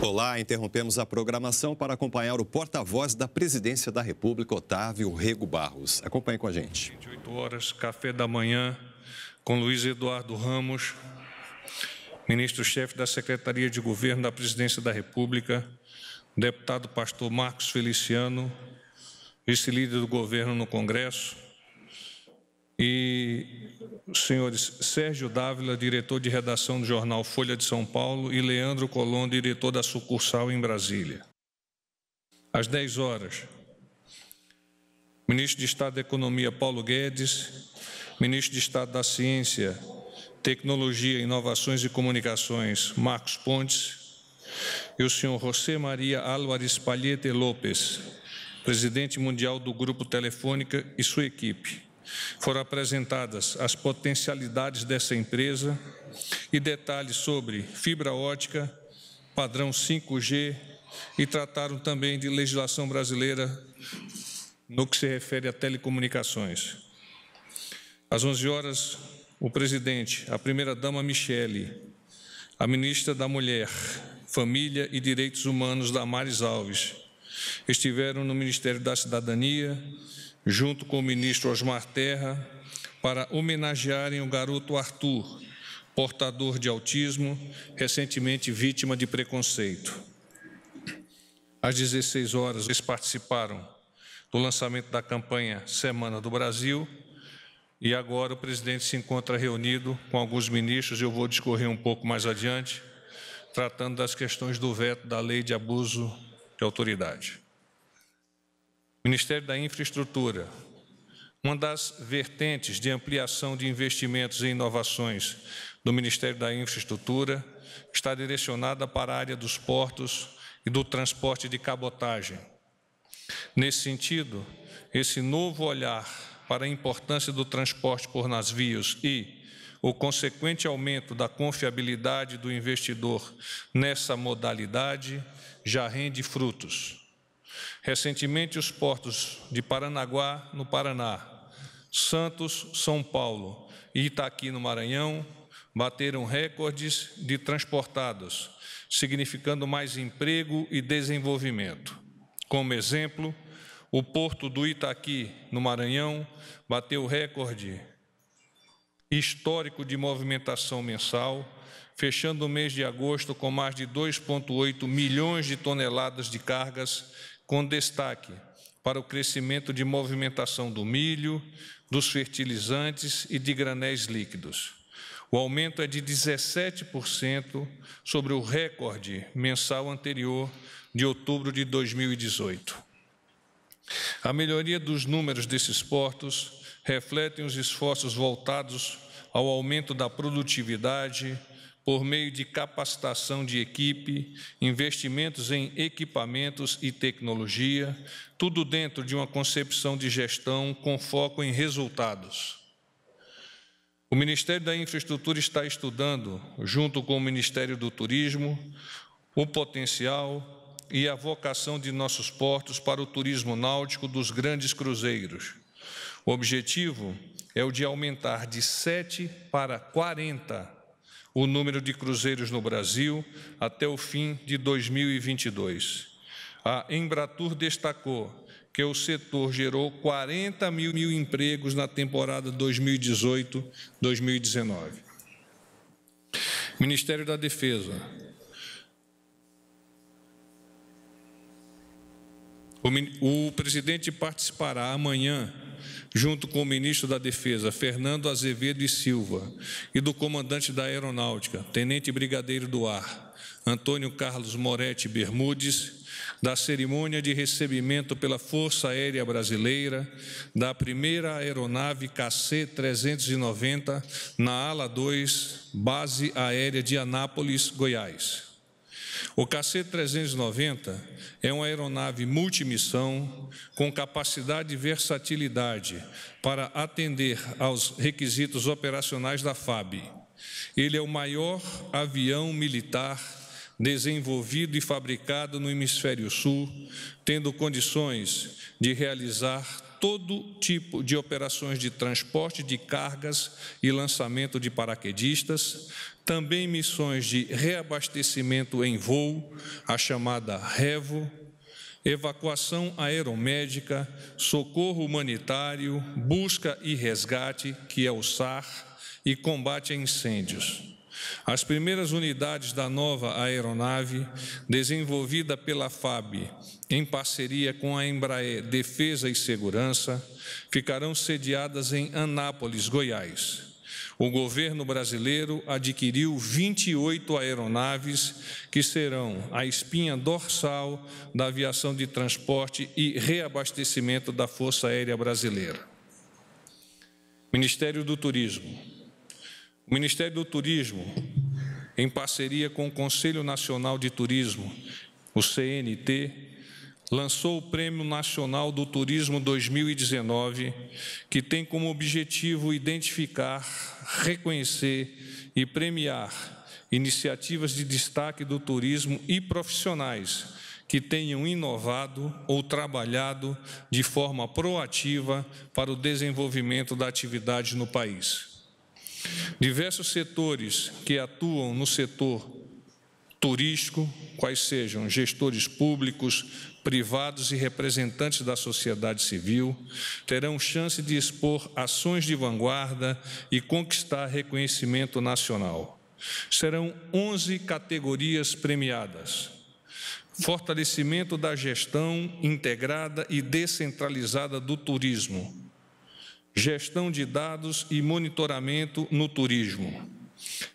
Olá, interrompemos a programação para acompanhar o porta-voz da Presidência da República, Otávio Rego Barros. Acompanhe com a gente. 28 horas, café da manhã, com Luiz Eduardo Ramos, ministro-chefe da Secretaria de Governo da Presidência da República, deputado pastor Marcos Feliciano, vice-líder do governo no Congresso, e os senhores Sérgio Dávila, diretor de redação do jornal Folha de São Paulo, e Leandro Colombo, diretor da sucursal em Brasília. Às 10 horas, ministro de Estado da Economia Paulo Guedes, ministro de Estado da Ciência, Tecnologia, Inovações e Comunicações Marcos Pontes, e o senhor José Maria Álvares Palhete Lopes, presidente mundial do Grupo Telefônica e sua equipe. Foram apresentadas as potencialidades dessa empresa e detalhes sobre fibra ótica, padrão 5G e trataram também de legislação brasileira no que se refere a telecomunicações. Às 11 horas, o presidente, a primeira-dama Michele, a ministra da Mulher, Família e Direitos Humanos, Damares Alves, estiveram no Ministério da Cidadania, junto com o ministro Osmar Terra, para homenagearem o garoto Arthur, portador de autismo, recentemente vítima de preconceito. Às 16 horas, eles participaram do lançamento da campanha Semana do Brasil. E agora o presidente se encontra reunido com alguns ministros, eu vou discorrer um pouco mais adiante, tratando das questões do veto da lei de abuso de autoridade. Ministério da Infraestrutura. Uma das vertentes de ampliação de investimentos e inovações do Ministério da Infraestrutura está direcionada para a área dos portos e do transporte de cabotagem. Nesse sentido, esse novo olhar para a importância do transporte por navios e o consequente aumento da confiabilidade do investidor nessa modalidade já rende frutos. Recentemente, os portos de Paranaguá, no Paraná, Santos, São Paulo e Itaqui, no Maranhão, bateram recordes de transportados, significando mais emprego e desenvolvimento. Como exemplo, o porto do Itaqui, no Maranhão, bateu recorde histórico de movimentação mensal, fechando o mês de agosto com mais de 2,8 milhões de toneladas de cargas com destaque para o crescimento de movimentação do milho, dos fertilizantes e de granéis líquidos. O aumento é de 17% sobre o recorde mensal anterior de outubro de 2018. A melhoria dos números desses portos refletem os esforços voltados ao aumento da produtividade, por meio de capacitação de equipe, investimentos em equipamentos e tecnologia, tudo dentro de uma concepção de gestão com foco em resultados. O Ministério da Infraestrutura está estudando, junto com o Ministério do Turismo, o potencial e a vocação de nossos portos para o turismo náutico dos grandes cruzeiros. O objetivo é o de aumentar de 7 para 40 o número de cruzeiros no Brasil até o fim de 2022. A Embratur destacou que o setor gerou 40 mil, mil empregos na temporada 2018-2019. Ministério da Defesa O presidente participará amanhã, junto com o ministro da Defesa, Fernando Azevedo e Silva, e do comandante da Aeronáutica, Tenente Brigadeiro do Ar, Antônio Carlos Moretti Bermudes, da cerimônia de recebimento pela Força Aérea Brasileira da primeira aeronave KC-390 na Ala 2, Base Aérea de Anápolis, Goiás. O KC-390 é uma aeronave multimissão com capacidade e versatilidade para atender aos requisitos operacionais da FAB. Ele é o maior avião militar desenvolvido e fabricado no Hemisfério Sul, tendo condições de realizar todo tipo de operações de transporte de cargas e lançamento de paraquedistas, também missões de reabastecimento em voo, a chamada REVO, evacuação aeromédica, socorro humanitário, busca e resgate, que é o SAR, e combate a incêndios. As primeiras unidades da nova aeronave, desenvolvida pela FAB em parceria com a Embraer Defesa e Segurança, ficarão sediadas em Anápolis, Goiás. O governo brasileiro adquiriu 28 aeronaves que serão a espinha dorsal da aviação de transporte e reabastecimento da Força Aérea Brasileira. Ministério do Turismo. O Ministério do Turismo, em parceria com o Conselho Nacional de Turismo, o CNT, lançou o Prêmio Nacional do Turismo 2019, que tem como objetivo identificar, reconhecer e premiar iniciativas de destaque do turismo e profissionais que tenham inovado ou trabalhado de forma proativa para o desenvolvimento da atividade no país. Diversos setores que atuam no setor turístico, quais sejam gestores públicos, privados e representantes da sociedade civil, terão chance de expor ações de vanguarda e conquistar reconhecimento nacional. Serão 11 categorias premiadas. Fortalecimento da gestão integrada e descentralizada do turismo gestão de dados e monitoramento no turismo,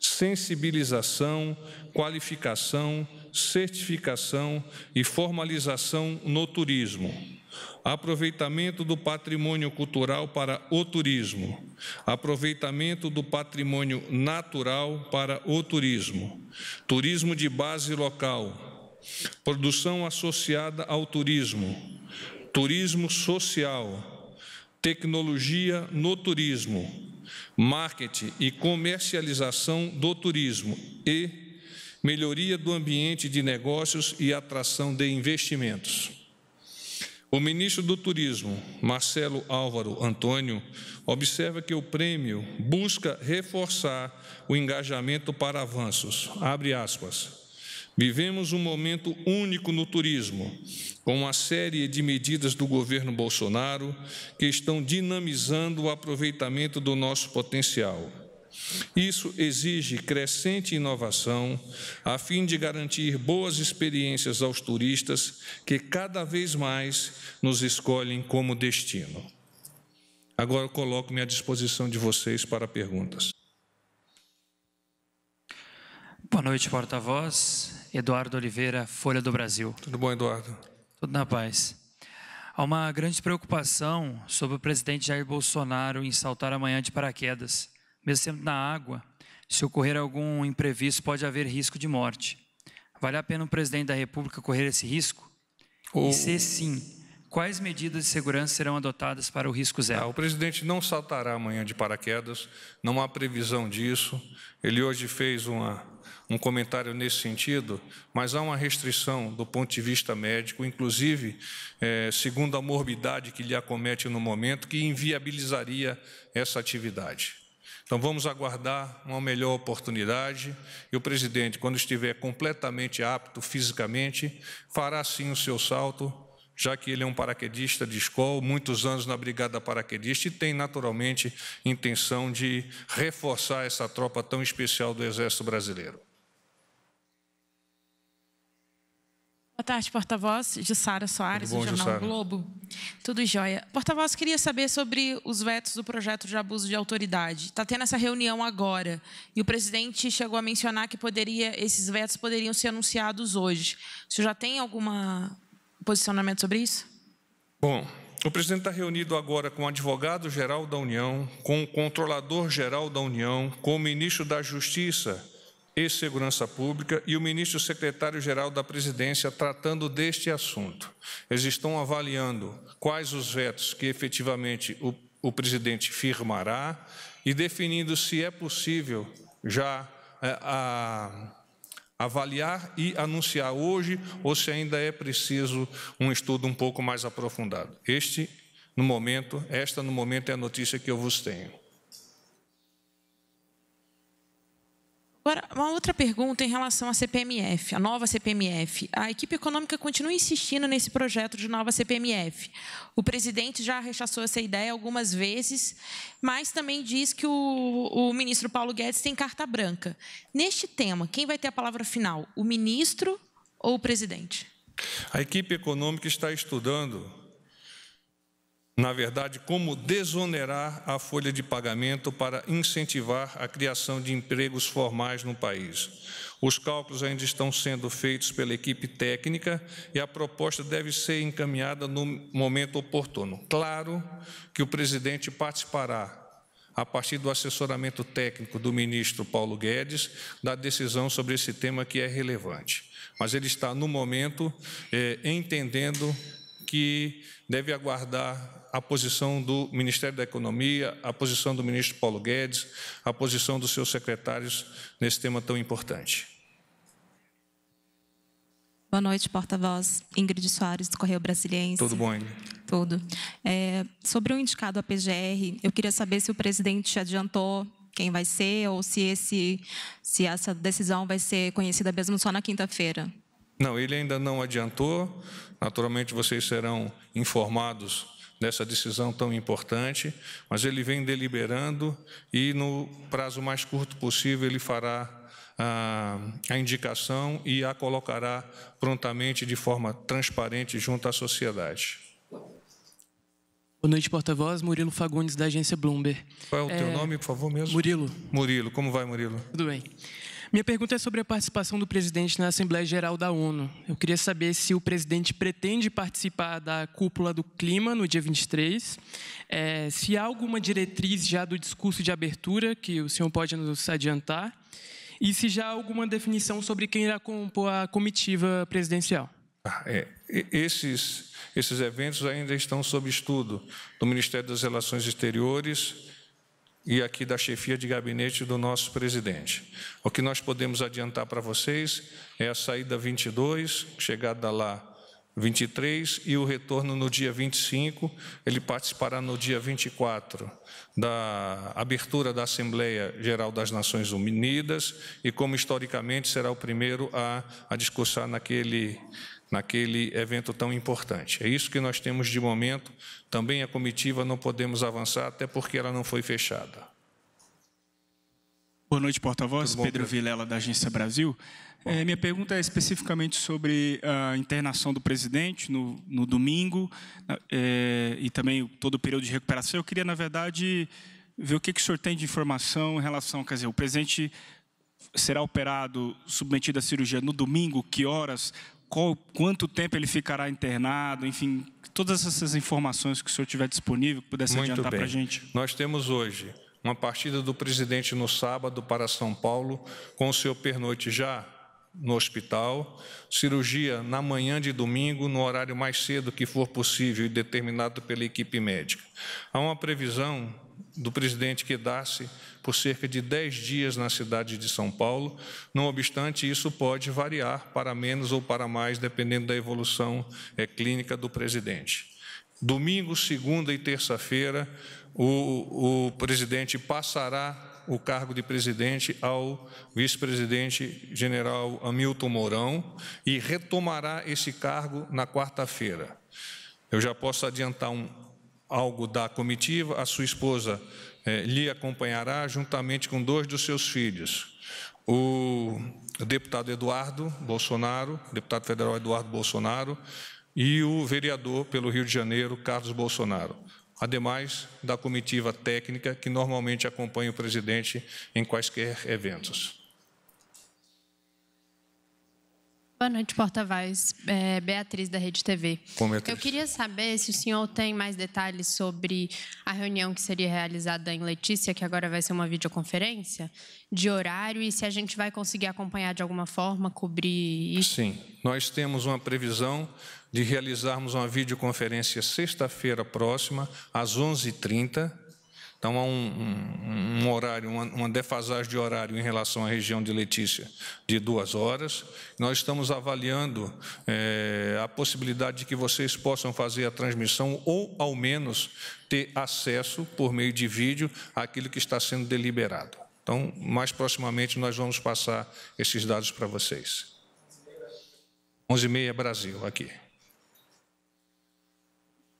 sensibilização, qualificação, certificação e formalização no turismo, aproveitamento do patrimônio cultural para o turismo, aproveitamento do patrimônio natural para o turismo, turismo de base local, produção associada ao turismo, turismo social tecnologia no turismo, marketing e comercialização do turismo e melhoria do ambiente de negócios e atração de investimentos. O ministro do Turismo, Marcelo Álvaro Antônio, observa que o prêmio busca reforçar o engajamento para avanços. Abre aspas Vivemos um momento único no turismo, com uma série de medidas do governo Bolsonaro que estão dinamizando o aproveitamento do nosso potencial. Isso exige crescente inovação, a fim de garantir boas experiências aos turistas que cada vez mais nos escolhem como destino. Agora eu coloco-me à disposição de vocês para perguntas. Boa noite, porta-voz. Eduardo Oliveira, Folha do Brasil. Tudo bom, Eduardo? Tudo na paz. Há uma grande preocupação sobre o presidente Jair Bolsonaro em saltar amanhã de paraquedas. Mesmo sendo na água, se ocorrer algum imprevisto, pode haver risco de morte. Vale a pena o presidente da República correr esse risco? Ou... E se sim, quais medidas de segurança serão adotadas para o risco zero? Ah, o presidente não saltará amanhã de paraquedas, não há previsão disso. Ele hoje fez uma um comentário nesse sentido, mas há uma restrição do ponto de vista médico, inclusive é, segundo a morbidade que lhe acomete no momento, que inviabilizaria essa atividade. Então vamos aguardar uma melhor oportunidade e o presidente, quando estiver completamente apto fisicamente, fará sim o seu salto já que ele é um paraquedista de escola, muitos anos na Brigada Paraquedista e tem naturalmente intenção de reforçar essa tropa tão especial do Exército Brasileiro. Boa tarde, porta-voz. Jussara Soares, bom, do Jornal Jussara. Globo. Tudo jóia. Porta-voz, queria saber sobre os vetos do projeto de abuso de autoridade. Está tendo essa reunião agora e o presidente chegou a mencionar que poderia, esses vetos poderiam ser anunciados hoje. O senhor já tem algum posicionamento sobre isso? Bom, o presidente está reunido agora com o advogado-geral da União, com o controlador-geral da União, com o ministro da Justiça e Segurança Pública e o ministro secretário-geral da Presidência tratando deste assunto. Eles estão avaliando quais os vetos que efetivamente o, o presidente firmará e definindo se é possível já é, a, avaliar e anunciar hoje ou se ainda é preciso um estudo um pouco mais aprofundado. Este, no momento, esta no momento é a notícia que eu vos tenho. Agora, uma outra pergunta em relação à CPMF, a nova CPMF. A equipe econômica continua insistindo nesse projeto de nova CPMF. O presidente já rechaçou essa ideia algumas vezes, mas também diz que o, o ministro Paulo Guedes tem carta branca. Neste tema, quem vai ter a palavra final, o ministro ou o presidente? A equipe econômica está estudando na verdade, como desonerar a folha de pagamento para incentivar a criação de empregos formais no país. Os cálculos ainda estão sendo feitos pela equipe técnica e a proposta deve ser encaminhada no momento oportuno. Claro que o presidente participará a partir do assessoramento técnico do ministro Paulo Guedes, da decisão sobre esse tema que é relevante. Mas ele está, no momento, eh, entendendo que deve aguardar a posição do Ministério da Economia, a posição do ministro Paulo Guedes, a posição dos seus secretários nesse tema tão importante. Boa noite, porta-voz Ingrid Soares, do Correio Brasiliense. Tudo bom, Ingrid? Tudo. É, sobre o indicado à PGR, eu queria saber se o presidente adiantou quem vai ser ou se, esse, se essa decisão vai ser conhecida mesmo só na quinta-feira. Não, ele ainda não adiantou. Naturalmente, vocês serão informados dessa decisão tão importante, mas ele vem deliberando e, no prazo mais curto possível, ele fará a, a indicação e a colocará prontamente de forma transparente junto à sociedade. Boa noite, porta-voz. Murilo Fagundes, da agência Bloomberg. Qual é o é... teu nome, por favor, mesmo? Murilo. Murilo. Como vai, Murilo? Tudo bem. Minha pergunta é sobre a participação do presidente na Assembleia Geral da ONU. Eu queria saber se o presidente pretende participar da cúpula do clima no dia 23, é, se há alguma diretriz já do discurso de abertura que o senhor pode nos adiantar, e se já há alguma definição sobre quem irá compor a comitiva presidencial. Ah, é, esses, esses eventos ainda estão sob estudo do Ministério das Relações Exteriores e aqui da chefia de gabinete do nosso presidente. O que nós podemos adiantar para vocês é a saída 22, chegada lá 23 e o retorno no dia 25. Ele participará no dia 24 da abertura da Assembleia Geral das Nações Unidas e, como historicamente, será o primeiro a, a discursar naquele naquele evento tão importante. É isso que nós temos de momento. Também a comitiva não podemos avançar, até porque ela não foi fechada. Boa noite, porta-voz. Pedro, Vilela, da Agência Brasil. É, minha pergunta é especificamente sobre a internação do presidente no, no domingo é, e também todo o período de recuperação. Eu queria, na verdade, ver o que, que o senhor tem de informação em relação, quer dizer, o presidente será operado, submetido à cirurgia no domingo, que horas, qual, quanto tempo ele ficará internado, enfim, todas essas informações que o senhor tiver disponível, que pudesse Muito adiantar para a gente. Nós temos hoje uma partida do presidente no sábado para São Paulo, com o seu pernoite já no hospital, cirurgia na manhã de domingo, no horário mais cedo que for possível e determinado pela equipe médica. Há uma previsão do presidente Quedasse por cerca de 10 dias na cidade de São Paulo. Não obstante, isso pode variar para menos ou para mais, dependendo da evolução é, clínica do presidente. Domingo, segunda e terça-feira, o, o presidente passará o cargo de presidente ao vice-presidente general Hamilton Mourão e retomará esse cargo na quarta-feira. Eu já posso adiantar um, algo da comitiva, a sua esposa eh, lhe acompanhará juntamente com dois dos seus filhos. O deputado Eduardo Bolsonaro, deputado federal Eduardo Bolsonaro, e o vereador pelo Rio de Janeiro, Carlos Bolsonaro. Ademais da comitiva técnica que normalmente acompanha o presidente em quaisquer eventos. Boa noite, porta-voz. É, Beatriz, da Rede TV. Eu queria saber se o senhor tem mais detalhes sobre a reunião que seria realizada em Letícia, que agora vai ser uma videoconferência, de horário, e se a gente vai conseguir acompanhar de alguma forma, cobrir isso. Sim, nós temos uma previsão de realizarmos uma videoconferência sexta-feira próxima, às 11h30, então há um, um, um horário, uma, uma, defasagem de horário em relação à região de Letícia de duas horas. Nós estamos avaliando é, a possibilidade de que vocês possam fazer a transmissão ou, ao menos, ter acesso por meio de vídeo àquilo que está sendo deliberado. Então, mais proximamente, nós vamos passar esses dados para vocês. 11h30 Brasil, aqui.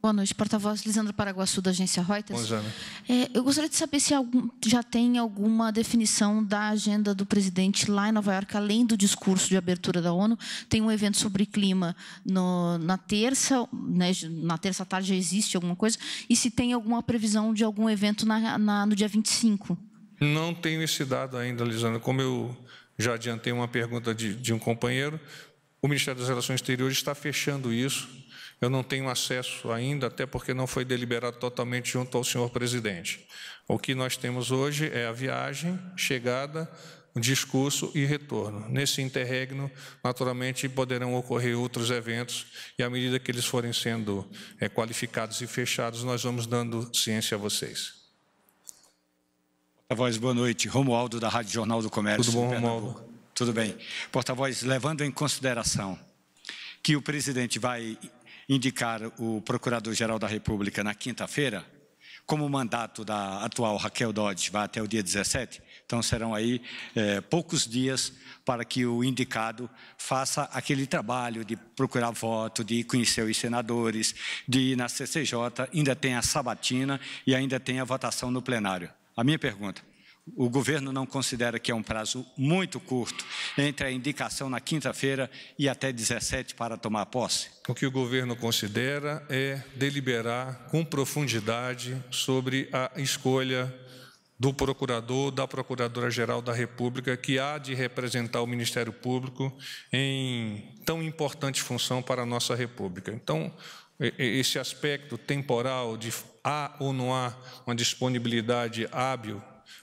Boa noite, porta-voz Lisandro Paraguaçu, da agência Reuters. Bom, é, eu gostaria de saber se algum, já tem alguma definição da agenda do presidente lá em Nova York, além do discurso de abertura da ONU. Tem um evento sobre clima no, na terça, né, na terça tarde já existe alguma coisa, e se tem alguma previsão de algum evento na, na, no dia 25? Não tenho esse dado ainda, Lisandro. Como eu já adiantei uma pergunta de, de um companheiro, o Ministério das Relações Exteriores está fechando isso eu não tenho acesso ainda, até porque não foi deliberado totalmente junto ao senhor presidente. O que nós temos hoje é a viagem, chegada, discurso e retorno. Nesse interregno, naturalmente, poderão ocorrer outros eventos e, à medida que eles forem sendo é, qualificados e fechados, nós vamos dando ciência a vocês. Porta-voz, boa noite. Romualdo, da Rádio Jornal do Comércio. Tudo bom, Romualdo? Tudo bem. Porta-voz, levando em consideração que o presidente vai indicar o Procurador-Geral da República na quinta-feira, como o mandato da atual Raquel Dodge vai até o dia 17, então serão aí é, poucos dias para que o indicado faça aquele trabalho de procurar voto, de conhecer os senadores, de ir na CCJ, ainda tem a sabatina e ainda tem a votação no plenário. A minha pergunta, o governo não considera que é um prazo muito curto entre a indicação na quinta-feira e até 17 para tomar posse? O que o governo considera é deliberar com profundidade sobre a escolha do procurador, da Procuradora-Geral da República, que há de representar o Ministério Público em tão importante função para a nossa República. Então, esse aspecto temporal de há ou não há uma disponibilidade hábil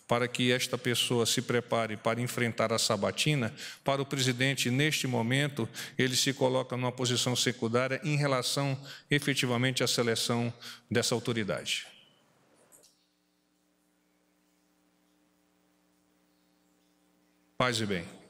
para que esta pessoa se prepare para enfrentar a sabatina, para o presidente, neste momento, ele se coloca numa posição secundária em relação efetivamente à seleção dessa autoridade. Paz e bem.